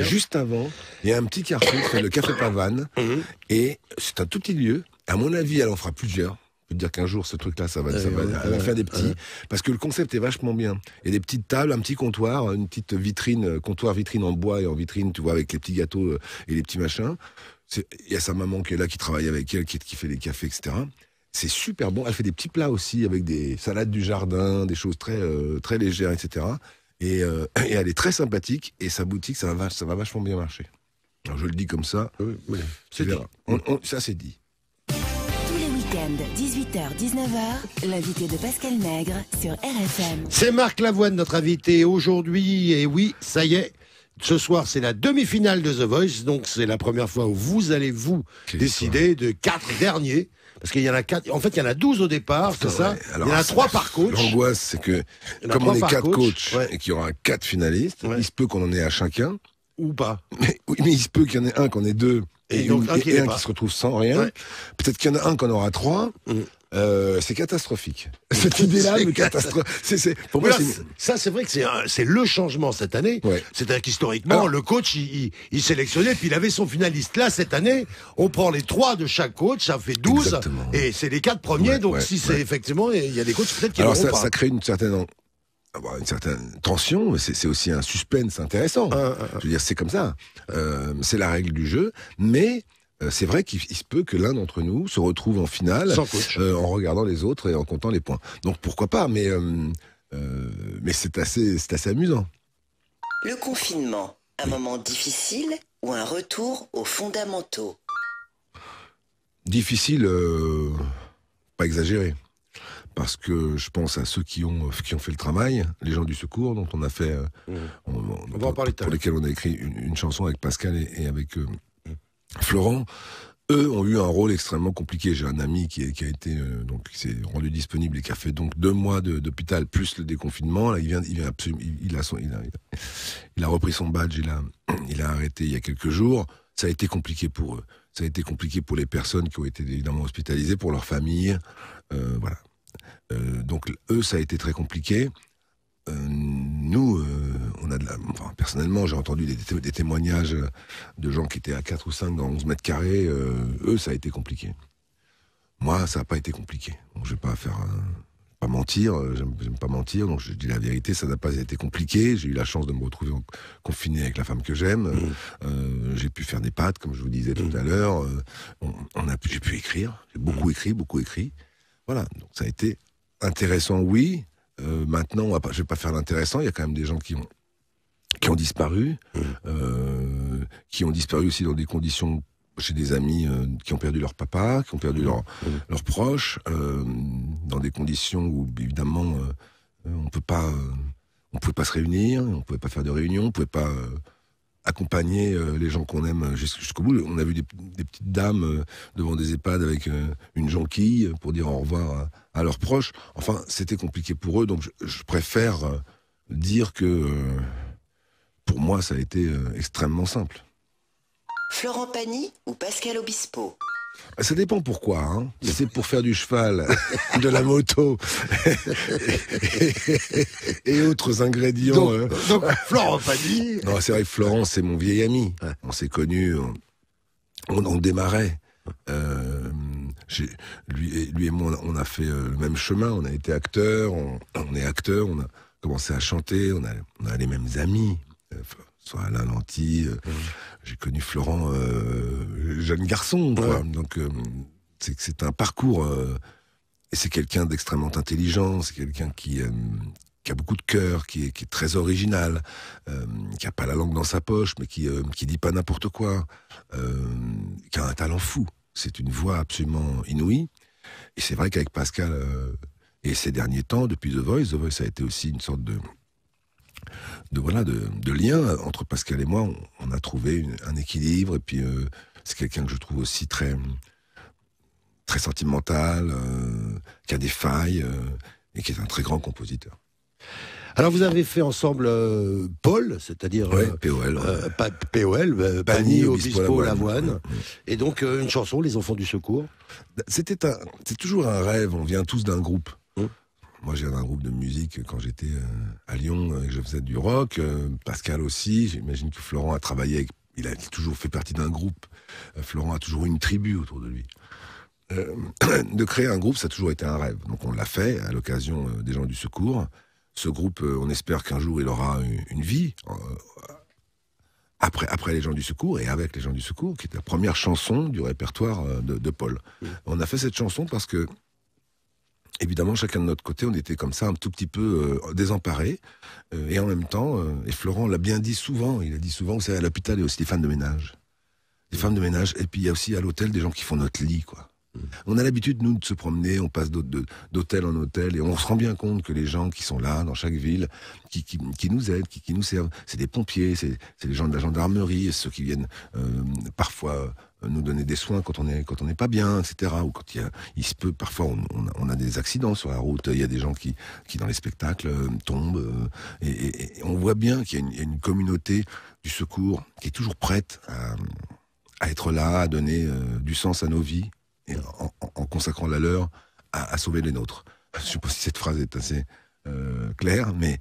Juste avant, il y a un petit quartier c'est le Café Pavane. [LAUGHS] Mhm. Et c'est un tout petit lieu. À mon avis, elle en fera plusieurs. Je veux dire qu'un jour, ce truc-là, ça va, va, elle va faire des petits. Parce que le concept est vachement bien. Il y a des petites tables, un petit comptoir, une petite vitrine, euh, comptoir vitrine en bois et en vitrine, tu vois, avec les petits gâteaux et les petits machins. Il y a sa maman qui est là, qui travaille avec elle, qui, qui fait les cafés, etc. C'est super bon. Elle fait des petits plats aussi avec des salades du jardin, des choses très, euh, très légères, etc. Euh, et, elle est très sympathique. Et sa boutique, ça va, ça va vachement bien marcher. Alors je le dis comme
ça. Ah c'est ça, c'est dit.
Tous les week-ends, 18h, 19h, l'invité de Pascal Maigre sur RFM.
C'est Marc Lavoine, notre invité aujourd'hui. Et oui, ça y est. Ce soir, c'est la demi-finale de The Voice, donc c'est la première fois où vous allez vous décider de quatre derniers. Parce qu'il y en a quatre. En fait, il y en a 12 au départ, c'est ah ça Il y en a trois par coach. L'angoisse,
c'est que comme on est quatre coachs et qu'il y aura quatre finalistes, il se peut qu'on en ait à chacun. Ou pas. Mais, il se peut qu'il y en ait un, qu'on ait deux. Et, un, qui, qui, se retrouve sans rien. Peut-être qu'il y en a un qu'on aura trois. Mm. Euh, c'est catastrophique. [LAUGHS] Cette idée-là, catastrophique. Pour moi,
ça, c'est vrai que c'est le changement cette année. C'est-à-dire qu'historiquement, le coach, il, sélectionnait, puis il avait son finaliste. Là, cette année, on prend les trois de chaque coach, ça fait 12, et c'est les quatre premiers. donc, si c'est effectivement, il y a des coachs peut-être qui Alors, ça, ça crée
une certaine ah bah, une certaine tension, mais c'est aussi un suspense intéressant. veux dire, c'est comme ça. Euh, c'est la règle du jeu, mais euh, c'est vrai qu'il se peut que l'un d'entre nous se retrouve en finale euh, en regardant les autres et en comptant les points. Donc pourquoi pas, mais, euh, mais c'est assez,
assez amusant. Le confinement, un moment difficile ou un retour aux fondamentaux
Difficile, pas exagéré. Parce que je pense à ceux qui ont, qui ont fait le travail, les gens du secours dont on a fait, on, pour, lesquels on a écrit une, chanson avec Pascal et, avec Florent, eux ont eu un rôle extrêmement compliqué. J'ai un ami qui, a été euh, s'est rendu disponible et qui a fait donc deux mois d'hôpital plus le déconfinement. il il a repris son badge, il a, [CLEARS THROAT] il a arrêté il y a quelques jours. Ça a été compliqué pour eux. Ça a été compliqué pour les personnes qui ont été évidemment hospitalisées, pour leur famille, euh, voilà. Euh, donc eux, ça a été très compliqué. Euh, nous, euh, on a de la, personnellement, j'ai entendu des, témoignages de gens qui étaient à 4 ou 5 dans 11 mètres carrés. Euh, eux, ça a été compliqué. Moi, ça n'a pas été compliqué. je ne vais pas faire pas mentir, j'aime pas mentir, donc je dis la vérité, ça n'a pas été compliqué. J'ai eu la chance de me retrouver confiné avec la femme que j'aime. Mmh. j'ai pu faire des pâtes, comme je vous disais tout mmh. à l'heure. j'ai pu écrire, j'ai beaucoup mmh. écrit, beaucoup écrit. Voilà, donc ça a été intéressant, oui, euh, maintenant, je je vais pas faire l'intéressant. Il y a quand même des gens qui ont qui ont disparu, mmh. euh, qui ont disparu aussi dans des conditions chez des amis euh, qui ont perdu leur papa, qui ont perdu mmh. leur, mmh. leurs proches, dans des conditions où évidemment on ne pouvait pas se réunir, on ne pouvait pas faire de réunion, on ne pouvait pas accompagner euh, les gens qu'on aime euh, jusqu'au bout. On a vu des, petites dames euh, devant des EHPAD avec une jonquille pour dire au revoir à, leurs proches. Enfin, c'était compliqué pour eux, donc je, préfère dire que pour moi, ça a été extrêmement simple.
Florent Pagny ou Pascal Obispo
ça dépend pourquoi. Hein. C'est pour faire du cheval, [LAUGHS] de la moto et autres ingrédients. Donc, hein. donc Florent Non, c'est vrai Florence, Florent, c'est mon vieil ami. On s'est connus, on, démarrait. Euh, lui, et, lui et moi, on a fait euh, le même chemin. On a été acteurs, on, on est acteurs, on a commencé à chanter, on a, on a les mêmes amis. Euh, soit Alain Lanty, lentille. Mmh j'ai connu Florent euh, jeune garçon, donc euh, c'est un parcours euh, et c'est quelqu'un d'extrêmement intelligent, c'est quelqu'un qui a beaucoup de cœur, qui est, très original, qui a pas la langue dans sa poche, mais qui ne dit pas n'importe quoi, qui a un talent fou. C'est une voix absolument inouïe. Et c'est vrai qu'avec Pascal et ces derniers temps, depuis The Voice, The Voice a été aussi une sorte de de voilà de, de, entre Pascal et moi. On, a trouvé un équilibre et puis euh, c'est quelqu'un que je trouve aussi très très sentimental, euh,
qui a des failles euh, et qui est un très grand compositeur. Alors vous avez fait ensemble Paul, c'est-à-dire POL, euh, POL Pani, Obispo, Lavoine, et donc une chanson, Les Enfants du Secours. C'était c'est toujours un rêve.
On vient tous d'un groupe. Moi, j'ai un groupe de musique quand j'étais euh, à Lyon, euh, et je faisais du rock. Euh, Pascal aussi. J'imagine que Florent a travaillé avec. Il a toujours fait partie d'un groupe. Florent a toujours une tribu autour de lui. [CLEARS THROAT] de créer un groupe, ça a toujours été un rêve. Donc on l'a fait à l'occasion des gens du secours. Ce groupe, on espère qu'un jour il aura une vie après, après les gens du secours et avec les gens du secours, qui est la première chanson du répertoire de, Paul. On a fait cette chanson parce que évidemment, chacun de notre côté, on était comme ça un tout petit peu désemparé euh, désemparés. Euh, et en même temps, euh, et Florent l'a bien dit souvent, il a dit souvent, c'est à l'hôpital, et y a aussi des femmes de ménage. Les femmes de ménage, et puis il y a aussi à l'hôtel des gens qui font notre lit, quoi. Mm. On a l'habitude, nous, de se promener, on passe d'hôtel en hôtel, et on se rend bien compte que les gens qui sont là, dans chaque ville, qui, nous aident, qui, qui nous servent, c'est des pompiers, c'est les gens de la gendarmerie, ceux qui viennent parfois nous donner des soins quand on est quand on n'est pas bien, etc. Ou quand il, se peut parfois on, a des accidents sur la route, il y a des gens qui qui dans les spectacles euh, tombent euh, et, on voit bien qu'il y, a une, communauté du secours qui est toujours prête à, être là, à donner euh, du sens à nos vies et en, consacrant la leur à, sauver les nôtres. Je suppose si cette phrase est assez claire, mais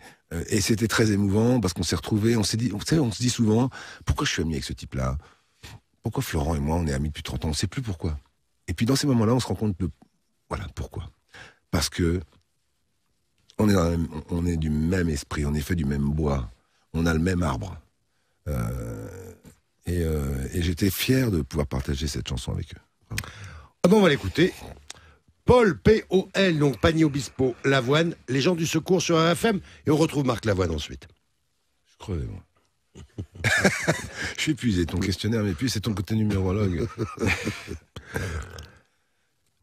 et c'était très émouvant parce qu'on s'est retrouvés, on s'est dit, on, on se dit souvent, pourquoi je suis ami avec ce type-là pourquoi Florent et moi, on est amis depuis 30 ans On ne sait plus pourquoi. Et puis dans ces moments-là, on se rend compte de, voilà, pourquoi. Parce que on est, du même esprit, on est fait du même bois, on a le même arbre. Euh, euh, et, j'étais fier
de pouvoir partager cette chanson avec eux. Ah bon, on va l'écouter. Paul, P-O-L, donc Panier Obispo, Lavoine, les gens du secours sur RFM, et on retrouve Marc Lavoine ensuite.
Je [LAUGHS] Je suis épuisé, ton questionnaire mais puis c'est ton côté
numérologue. [LAUGHS]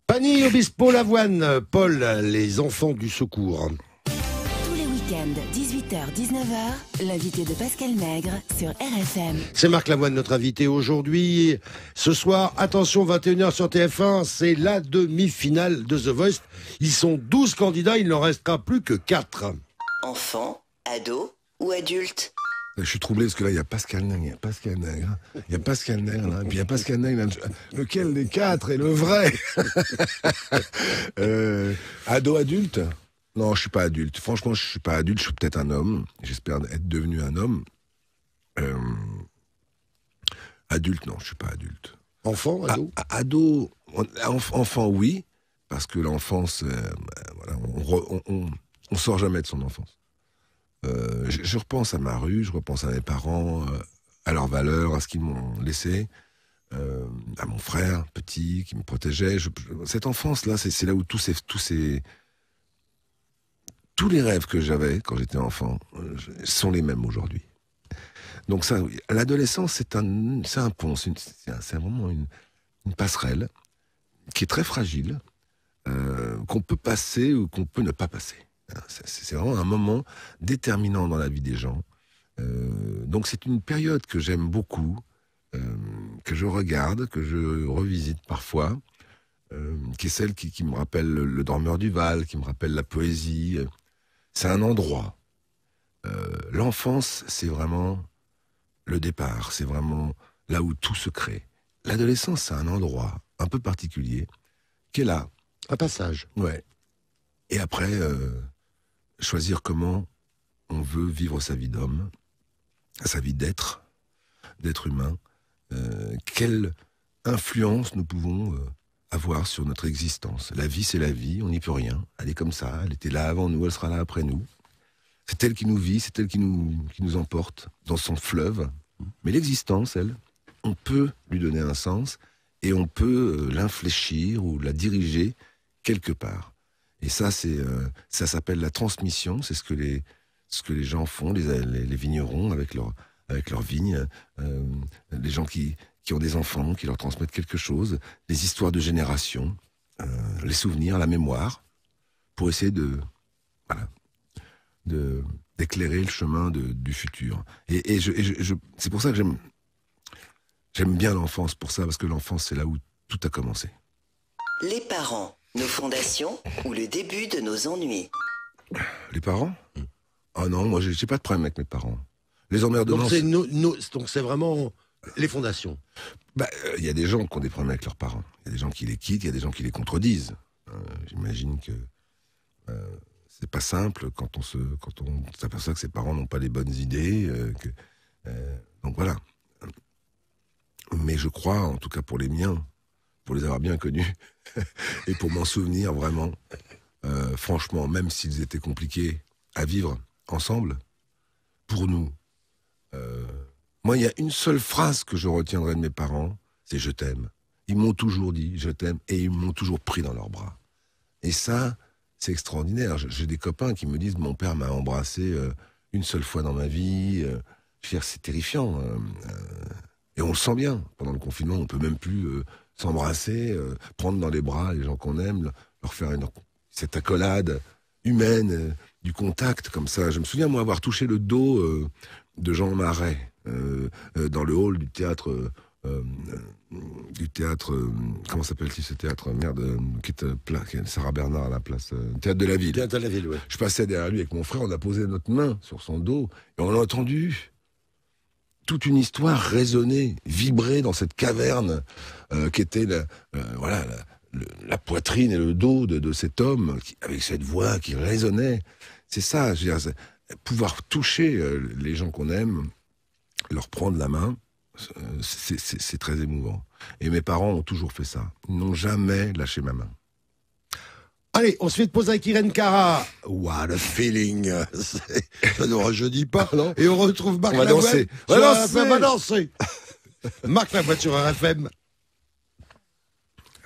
Pani Obispo Lavoine, Paul, les enfants du secours.
Tous les week-ends, 18h-19h, l'invité de Pascal Maigre sur RFM.
C'est Marc Lavoine, notre invité aujourd'hui. Ce soir, attention, 21h sur TF1, c'est la demi-finale de The Voice. Ils sont 12 candidats, il n'en restera plus que 4.
Enfants, ados ou adultes
je suis troublé parce que là, il y a Pascal Nègre, il y a Pascal hein. il y a Pascal hein. puis il y a Pascal Lequel des quatre est le vrai [LAUGHS] euh, Ado adulte Non, je ne suis pas adulte. Franchement, je ne suis pas adulte. Je suis peut-être un homme. J'espère être devenu un homme. Euh, adulte, non, je ne suis pas adulte. Enfant, ah, ado ah, Ado, enfant, oui, parce que l'enfance, euh, on, ne on sort jamais de son enfance. Euh, je, repense à ma rue, je repense à mes parents, euh, à leurs valeurs, à ce qu'ils m'ont laissé, euh, à mon frère petit qui me protégeait. cette enfance-là, c'est là où tous ces, tous tous les rêves que j'avais quand j'étais enfant sont les mêmes aujourd'hui. Donc ça, l'adolescence, c'est un, un pont, c'est un, moment une, une, passerelle qui est très fragile, qu'on peut passer ou qu'on peut ne pas passer. C'est vraiment un moment déterminant dans la vie des gens. Euh, donc c'est une période que j'aime beaucoup, euh, que je regarde, que je revisite parfois, euh, qui est celle qui, me rappelle le, dormeur du Val, qui me rappelle la poésie. C'est un endroit. L'enfance, c'est vraiment le départ, c'est vraiment là où tout se crée. L'adolescence, c'est un endroit un peu particulier qui est là. Un passage. Ouais. Et après, choisir comment on veut vivre sa vie d'homme, sa vie d'être, d'être humain, euh, quelle influence nous pouvons euh, avoir sur notre existence. La vie, c'est la vie, on n'y peut rien. Elle est comme ça, elle était là avant nous, elle sera là après nous. C'est elle qui nous vit, c'est elle qui nous, qui nous emporte dans son fleuve. Mais l'existence, elle, on peut lui donner un sens et on peut euh, l'infléchir ou la diriger quelque part. Et ça, c'est, euh, ça s'appelle la transmission. C'est ce que les, ce que les gens font, les, les, vignerons avec leur, avec leurs vignes, euh, les gens qui, qui ont des enfants, qui leur transmettent quelque chose, les histoires de génération, euh, les souvenirs, la mémoire, pour essayer de, voilà, de d'éclairer le chemin de, du futur. Et, et je, je, c'est pour ça que j'aime, j'aime bien l'enfance pour ça, parce que l'enfance c'est là où tout a commencé.
Les parents. Nos fondations ou le début de nos ennuis.
Les parents hmm. Ah non, moi j'ai pas de problème avec mes parents. Les Donc c'est donc c'est vraiment les fondations. Bah, euh, il y a des gens qui ont des problèmes avec leurs parents. Il y a des gens qui les quittent, il y a des gens qui les contredisent. Euh, j'imagine que euh, c'est pas simple quand on se, quand on s'aperçoit que ses parents n'ont pas les bonnes idées. que- donc voilà. Mais je crois, en tout cas pour les miens, pour les avoir bien connus [LAUGHS] et pour m'en souvenir vraiment. Euh, franchement, même s'ils étaient compliqués à vivre ensemble, pour nous, euh, moi, il y a une seule phrase que je retiendrai de mes parents, c'est je t'aime. Ils m'ont toujours dit je t'aime et ils m'ont toujours pris dans leurs bras. Et ça, c'est extraordinaire. J'ai des copains qui me disent mon père m'a embrassé euh, une seule fois dans ma vie. c'est terrifiant. et on le sent bien. Pendant le confinement, on peut même plus s'embrasser, euh, prendre dans les bras les gens qu'on aime, leur faire cette accolade humaine, euh, du contact comme ça. Je me souviens, moi, avoir touché le dos euh, de Jean Marais dans le hall du théâtre. du théâtre, comment s'appelle-t-il ce théâtre Merde, qui est Sarah Bernard à la place. théâtre de la ville. Théâtre de la ville, Je passais derrière lui avec mon frère, on a posé notre main sur son dos et on l'a entendu toute une histoire résonnait, vibrait dans cette caverne euh, qui était la, euh, voilà, la, poitrine et le dos de, cet homme, qui, avec cette voix qui résonnait. C'est ça, pouvoir toucher euh, les gens qu'on aime, leur prendre la main, c'est très émouvant. Et mes parents ont toujours fait ça. Ils n'ont jamais lâché ma main. Allez,
on se fait de pause avec Irene Cara. What a feeling. [LAUGHS] Ça ne rajeunit pas. Ah non Et on retrouve Marc on va danser. On va danser. [LAUGHS] Marc la sur RFM.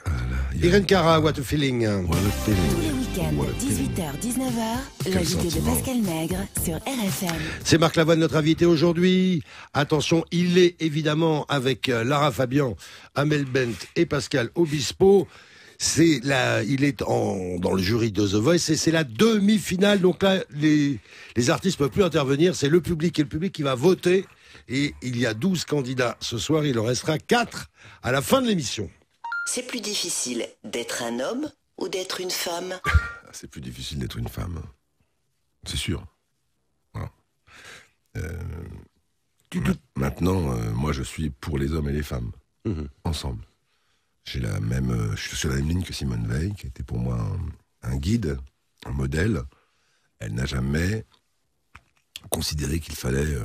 Irène Irene Cara, what a feeling. What a feeling.
18h-19h, l'invité de Pascal Maigre sur RFM.
C'est Marc Lavoine, notre invité aujourd'hui. Attention, il est évidemment avec euh, Lara Fabian, Amel Bent et Pascal Obispo. C'est là, il est en, dans le jury de The Voice et c'est la demi-finale. Donc là, les, les artistes peuvent plus intervenir. C'est le public et le public qui va voter. Et il y a 12 candidats ce soir. Il en restera 4 à la fin de l'émission.
C'est plus difficile d'être un homme ou d'être une femme [LAUGHS]
C'est plus difficile d'être une femme. C'est sûr. Euh, maintenant, euh, moi, je suis pour les hommes et les femmes. Mhm. Ensemble. J'ai la même, euh, je suis sur la même ligne que Simone Veil, qui était pour moi un, guide, un modèle. Elle n'a jamais considéré qu'il fallait euh,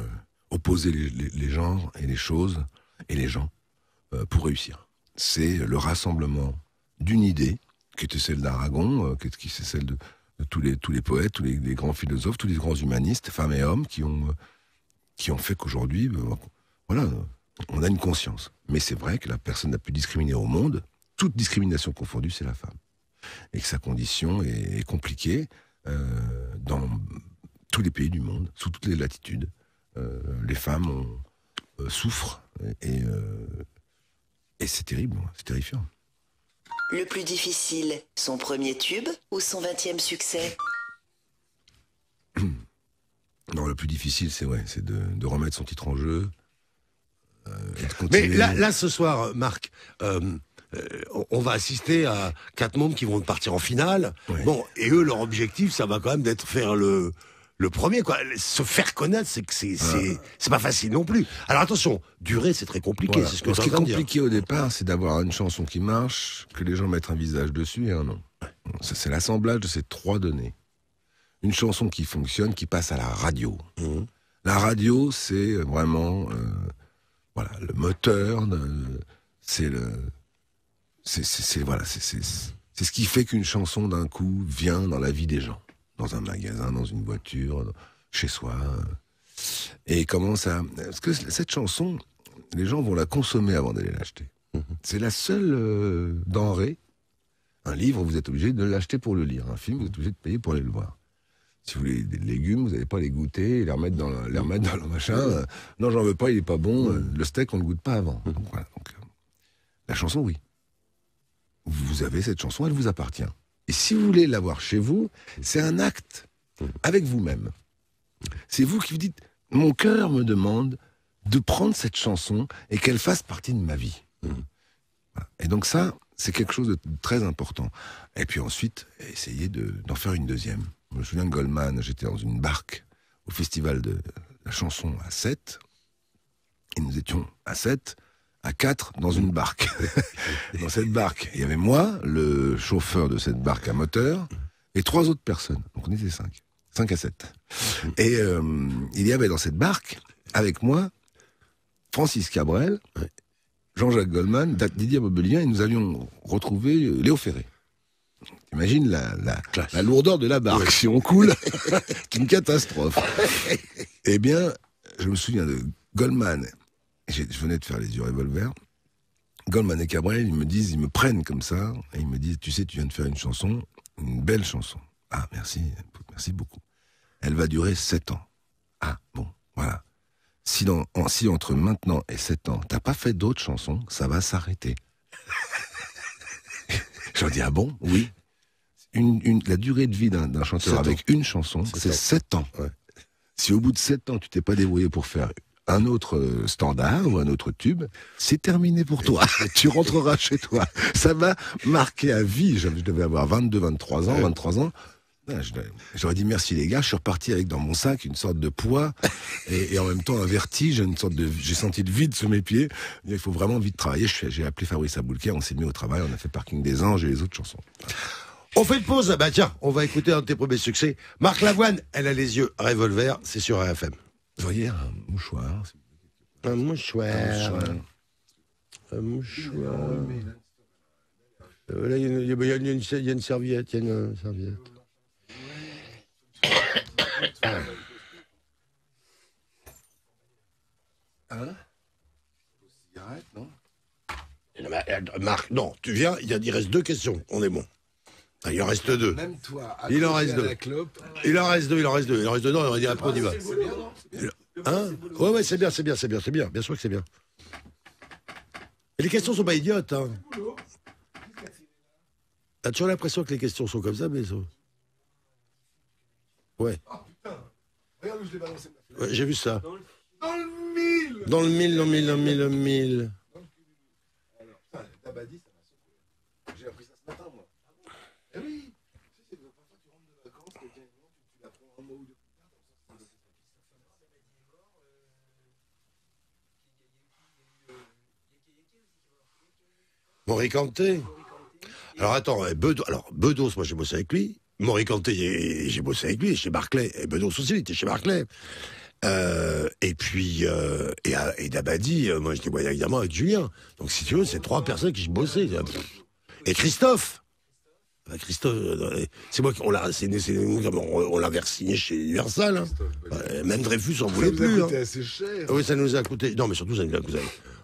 opposer les, genres et les choses et les gens euh, pour réussir. C'est le rassemblement d'une idée, qui était celle d'Aragon, qui était celle de, tous, les, tous les poètes, tous les, grands philosophes, tous les grands humanistes, femmes et hommes, qui ont, qui ont fait qu'aujourd'hui, voilà, on a une conscience. Mais c'est vrai que la personne la plus discriminée au monde, toute discrimination confondue, c'est la femme. Et que sa condition est, compliquée euh, dans tous les pays du monde, sous toutes les latitudes. Euh, les femmes euh, souffrent et, c'est terrible, c'est terrifiant.
Le plus difficile, son premier tube ou son vingtième succès
Non, le plus difficile, c'est
ouais, de, de
remettre son titre en jeu, euh, mais là, là,
ce soir, Marc, euh, euh, on va assister à quatre membres qui vont partir en finale. Bon, et eux, leur objectif, ça va quand même d'être faire le le premier quoi. Se faire connaître, c'est c'est c'est pas facile non plus. Alors attention, durer, c'est très compliqué. ce qui est compliqué au
départ, c'est d'avoir une chanson qui marche, que les gens mettent un visage dessus et un nom. C'est l'assemblage de ces trois données. Une chanson qui fonctionne, qui passe à la radio. Mmh. La radio, c'est vraiment voilà, le moteur, euh, c'est le, voilà, c'est ce qui fait qu'une chanson d'un coup vient dans la vie des gens, dans un magasin, dans une voiture, chez soi, et commence à. Parce que cette chanson, les gens vont la consommer avant d'aller l'acheter. Mhm. C'est la seule euh, denrée. Un livre, vous êtes obligé de l'acheter pour le lire. Un film, vous êtes obligé de payer pour aller le voir. Si vous voulez des légumes, vous n'allez pas les goûter et les remettre dans le, dans machin. non, j'en veux pas, il n'est pas bon. le steak, on le goûte pas avant. Euh, la chanson, oui. Vous avez cette chanson, elle vous appartient. Et si vous voulez l'avoir chez vous, c'est un acte avec vous-même. C'est vous qui vous dites mon cœur me demande de prendre cette chanson et qu'elle fasse partie de ma vie. Et donc ça, c'est quelque chose de très important. Et puis ensuite, essayez d'en faire une deuxième. Je me souviens de Goldman, j'étais dans une barque au festival de la chanson à 7, et nous étions à 7, à 4, dans une barque. [LAUGHS] dans cette barque, il y avait moi, le chauffeur de cette barque à moteur, et trois autres personnes. Donc on était 5. 5 à 7. [LAUGHS] Et euh, il y avait dans cette barque, avec moi, Francis Cabrel, Jean-Jacques Goldman, Didier Bobelien, et nous allions retrouver Léo Ferré. Imagine la, la, la, lourdeur de la barque. Si on coule, c'est [LAUGHS] [LAUGHS] une catastrophe. eh bien, je me souviens de Goldman. Je venais de faire les yeux revolvers Goldman et Cabrel, ils me disent, ils me prennent comme ça, et ils me disent, tu sais, tu viens de faire une chanson, une belle chanson. Ah, merci, merci beaucoup. Elle va durer 7 ans. Ah, bon, voilà. Si, entre maintenant et 7 ans, t'as pas fait d'autres chansons, ça va s'arrêter. [LAUGHS] J'en dis, ah bon Oui la durée de vie d'un chanteur avec une chanson, c'est 7 ans. Si au bout de 7 ans, tu t'es pas débrouillé pour faire un autre euh, standard ou un autre tube, c'est terminé pour toi. [LAUGHS] tu rentreras chez toi. Ça m'a marqué à vie. Je devais avoir 22, 23 ans, 23 ans. Ah, j'aurais dit merci les gars, je suis reparti avec dans mon sac une sorte de poids et, en même temps un vertige, une sorte de, j'ai senti le vide sous mes pieds. Il faut vraiment vite travailler. J'ai
appelé Fabrice Aboulker, on s'est mis au travail, on a fait Parking des Anges et les autres chansons. On fait une pause. Bah tiens, on va écouter un de tes premiers succès. Marc Lavoine, elle a les yeux revolver, c'est sur RFM. Vous voyez, un mouchoir. Un mouchoir. Un mouchoir. Là, il y, a une, il y une serviette. Il y a une serviette. Hein [COUGHS] Cigarette, non euh, Marc, non, tu viens, il reste deux questions, on est bon. Ah, il en reste deux. Même toi, il en reste deux. Il en reste deux, il en reste deux. Il en reste deux, non, on dit après ah, on y va. Hein Ouais, ouais, c'est bien, c'est bien, c'est bien, c'est bien. Bien sûr que c'est bien. Et les questions sont pas idiotes. Hein. T'as toujours l'impression que les questions sont comme ça, mais. Ouais. Oh,
Regarde où je l'ai balancé. Ouais,
J'ai vu ça. Dans le mille Dans le mille, dans le mille, dans le mille, le mille. Moricanté. Alors attends, euh, Bedos, alors Bedos, moi j'ai bossé avec lui. Moricanté, j'ai bossé avec lui, chez Barclay. Et Bedos aussi, il était chez Barclay. Euh, et puis euh, et, et Dabadi, moi j'étais voyais évidemment avec Julien. Donc si tu veux, c'est trois personnes qui bossé, Et Christophe. Christophe, c'est moi qui on l'a, on, l'avait signé chez Universal. Hein. même Dreyfus, on voulait hein. assez cher. Ah oui, ça nous a coûté. Non, mais surtout ça nous a coûté.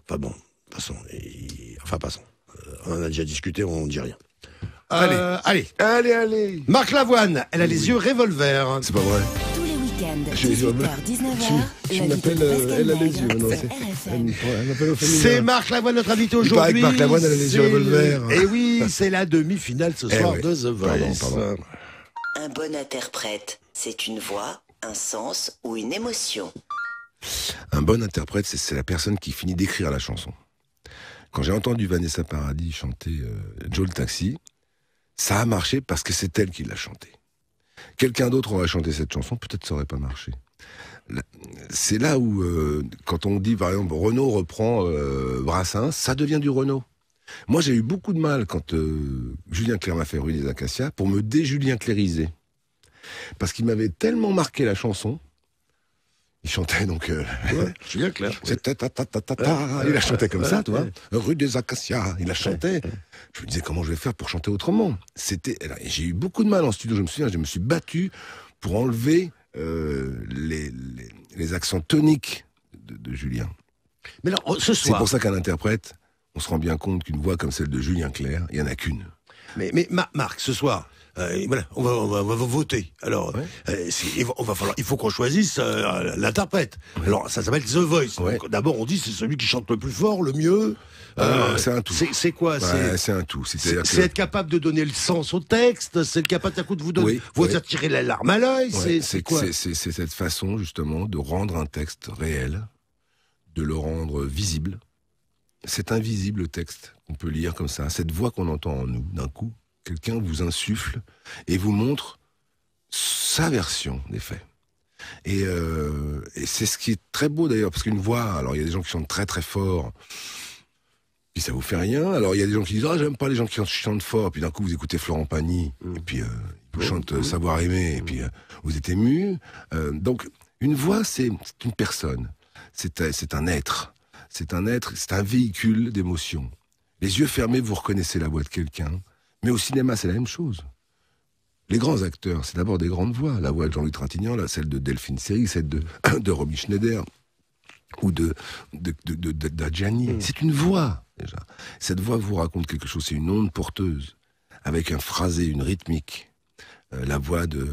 Enfin bon, passons. Enfin passons. On a déjà discuté, on ne dit rien. Euh,
allez. allez. Allez, allez.
Marc Lavoine, elle a les yeux revolver. C'est pas vrai. Tous les
week-ends,
19h. Euh, elle a les yeux C'est Marc Lavoine, notre invité aujourd'hui. Marc Lavoine, elle a les yeux revolver. Et eh oui, c'est la demi-finale ce eh soir de The Voice.
Un bon interprète, c'est une voix, un sens ou une émotion.
Un bon interprète, c'est la personne qui finit d'écrire la chanson. Quand j'ai entendu Vanessa Paradis chanter euh, Joe le Taxi, ça a marché parce que c'est elle qui l'a chanté. Quelqu'un d'autre aurait chanté cette chanson, peut-être ça aurait pas marché. C'est là où, euh, quand on dit par exemple Renault reprend euh, Brassens, ça devient du Renault. Moi j'ai eu beaucoup de mal quand Julien Clerc m'a fait Rue des Acacias pour me dé-Julien clériser. Parce qu'il m'avait tellement marqué la chanson il chantait donc. Euh,
ouais, [LAUGHS]
C'était ta ta ta ta ta. Il la chantait comme ça, toi. Rue des Acacias. Il la chantait. Je me disais comment je vais faire pour chanter autrement. C'était. J'ai eu beaucoup de mal en studio. Je me souviens, je me suis battu pour enlever euh, les, les, accents toniques de, Julien. Mais alors ce soir. C'est pour ça qu'un interprète, on se rend bien
compte qu'une voix comme celle de Julien Clerc, il y en a qu'une. Mais, mais Marc, ce soir, euh, voilà, on va, voter. Alors, euh, il, falloir, il faut qu'on choisisse euh, l'interprète. Alors, ça s'appelle The Voice. D'abord, on dit c'est celui qui chante le plus fort, le mieux. Ah, c'est un tout. C'est quoi C'est un tout. C'est être capable de donner le sens au texte, c'est être capable d'un coup de vous donner, vous attirer la larme à l'œil. c'est quoi C'est
cette façon justement de rendre un texte réel, de le rendre visible. Cet invisible texte qu'on peut lire comme ça, cette voix qu'on entend en nous d'un coup, Quelqu'un vous insuffle et vous montre sa version des faits. Euh, et, c'est ce qui est très beau d'ailleurs, parce qu'une voix, alors il y a des gens qui chantent très très fort, puis ça vous fait rien. Alors il y a des gens qui disent ah j'aime pas les gens qui chantent fort, puis d'un coup vous écoutez Florent Pagny, mm. et puis il euh, vous mm. chante mm. Savoir aimer, et puis euh, vous êtes ému. donc une voix c'est une personne, c'est un être, c'est un être, c'est un véhicule d'émotion. Les yeux fermés vous reconnaissez la voix de quelqu'un, mais au cinéma, c'est la même chose. Les grands acteurs, c'est d'abord des grandes voix. La voix de Jean-Luc Trintignant, celle de Delphine Seri, celle de, [COUGHS] de Romy Schneider ou de, de, hmm. C'est une voix, déjà. Cette voix vous raconte quelque chose, c'est une onde porteuse, avec un phrasé, une rythmique. Euh, la voix de,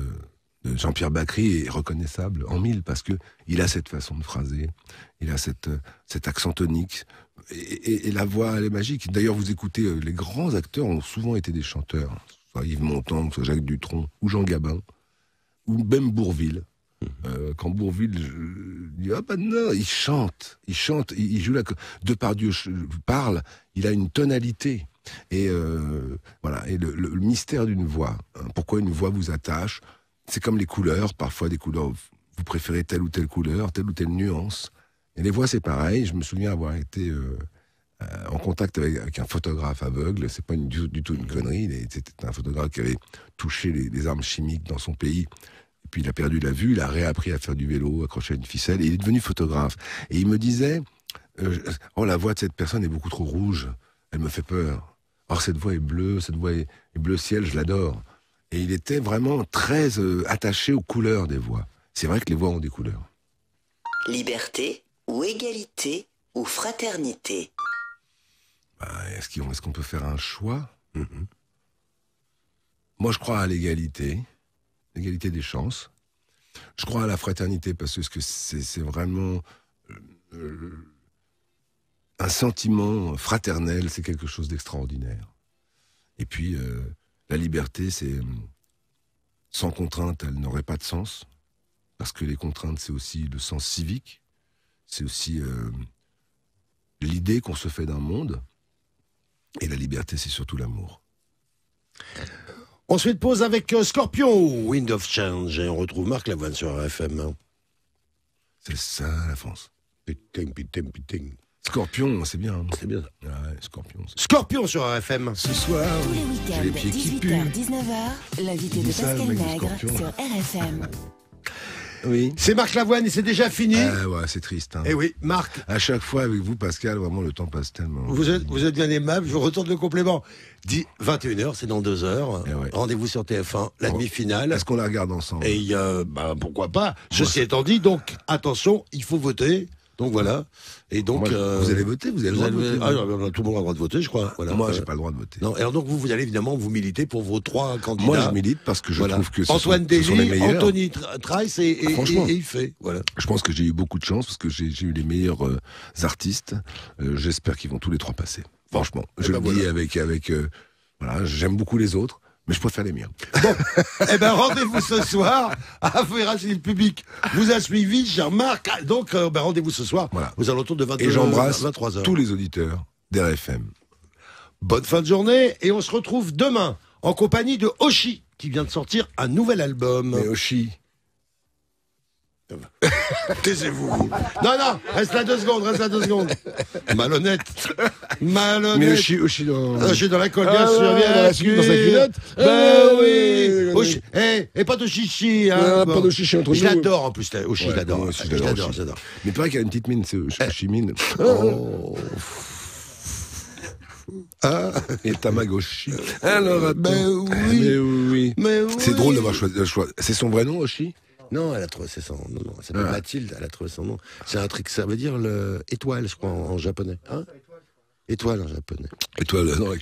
Jean-Pierre Bacry est reconnaissable en mille, parce que il a cette façon de phraser, il a cette, euh, cet accent tonique, et, la voix, elle est magique. D'ailleurs, vous écoutez, euh, les grands acteurs ont souvent été des chanteurs. Soit Yves Montand, soit Jacques Dutronc, ou Jean Gabin, ou même Bourville. Mhm. Euh, quand Bourville dit ah ben non, il chante, il chante, il, il joue la. Depardieu parle, il a une tonalité. Et euh, voilà. Et le, mystère d'une voix. Hein, pourquoi une voix vous attache C'est comme les couleurs. Parfois, des couleurs. Vous préférez telle ou telle couleur, telle ou telle nuance. Et les voix, c'est pareil. Je me souviens avoir été euh, euh, en contact avec, un photographe aveugle. C'est pas du, tout une connerie. C'était un photographe qui avait touché les, armes chimiques dans son pays. Et puis il a perdu la vue. Il a réappris à faire du vélo, accroché à une ficelle. Et il est devenu photographe. Et il me disait euh, Oh, la voix de cette personne est beaucoup trop rouge. Elle me fait peur. Or, cette voix est bleue. Cette voix est, bleu ciel. Je l'adore. Et il était vraiment très attaché aux couleurs des voix. C'est vrai que les voix ont des couleurs.
Liberté ou égalité ou fraternité
bah, Est-ce qu'on peut faire un choix Moi, je crois à l'égalité, l'égalité des chances. Je crois à la fraternité parce que c'est vraiment euh, euh, un sentiment fraternel, c'est quelque chose d'extraordinaire. Et puis, euh, la liberté, c'est sans contrainte, elle n'aurait pas de sens, parce que les contraintes, c'est aussi le sens civique, c'est aussi euh, l'idée qu'on se fait d'un monde.
Et la liberté, c'est surtout l'amour. On se fait de pause avec euh, Scorpion, Wind of Change, et on retrouve Marc Lavoine sur RFM. Hein. C'est ça,
la France. Scorpion, c'est bien. Hein. C'est bien. Ah Scorpion.
Scorpion sur RFM. Ce soir,
j'ai les pieds qui puent.
19h, l'invité de Pascal Nègre sur RFM. [LAUGHS]
Oui. C'est Marc Lavoine et c'est déjà fini.
Eh c'est triste. Hein. Et eh oui, Marc. À chaque fois avec vous, Pascal, vraiment le temps passe tellement.
Vous êtes, vous êtes bien aimable. Je vous retourne le complément. Dit 21h, c'est dans 2 heures. Eh Rendez-vous sur TF1, la oh. demi-finale. Est-ce qu'on la regarde ensemble Et euh, bah, pourquoi pas Ceci étant dit, donc attention, il faut voter. Donc voilà. Et donc euh, vous allez voter, vous avez, le droit De voter, ah, bah, tout le monde a le droit de voter, je crois. Voilà. Moi, j'ai euh, pas le droit de voter. donc vous, allez évidemment vous militer pour vos trois candidats. Moi, je milite parce que je trouve que Antoine Dely, Anthony Trice et, et, ah,
Voilà. Je pense que j'ai eu beaucoup de chance parce que j'ai eu les meilleurs euh, artistes. J'espère qu'ils vont tous les trois passer. Franchement, eh je ben le dis avec avec. voilà, j'aime beaucoup les autres mais je préfère les miens. Bon, [LAUGHS]
eh ben rendez-vous ce soir à le Public. Vous a suivi Jean-Marc. Ah, donc euh, ben, rendez-vous ce soir voilà. aux alentours de 23 h Et j'embrasse tous les auditeurs d'RFM. Bonne fin de journée et on se retrouve demain en compagnie de Oshi qui vient de sortir un nouvel album. Et Oshi, [LAUGHS] Taisez-vous. Non, non, reste là deux secondes, reste là deux secondes. Malhonnête. Malhonnête. Mais je, Oshi suis dans... Ah, dans la colle, bien ah, la dans sa culotte. Ben oui. Ah, eh, et pas de chichi. Hein. Pas de chichi entre Je l'adore en plus. Oshi, ouais, je j'adore.
Mais vrai qu'il y a une petite mine, c'est eh. mine. Oh. oh. Ah, et Tamagoshi.
Alors, Mais
oui. Mais oui. C'est drôle
d'avoir choisi. C'est son vrai nom, Oshi non, elle a trouvé son nom. c'est Mathilde, elle a trouvé son nom. C'est un truc, ça veut dire le... étoile, je crois, en, japonais. Hein étoile en japonais. Étoile, non,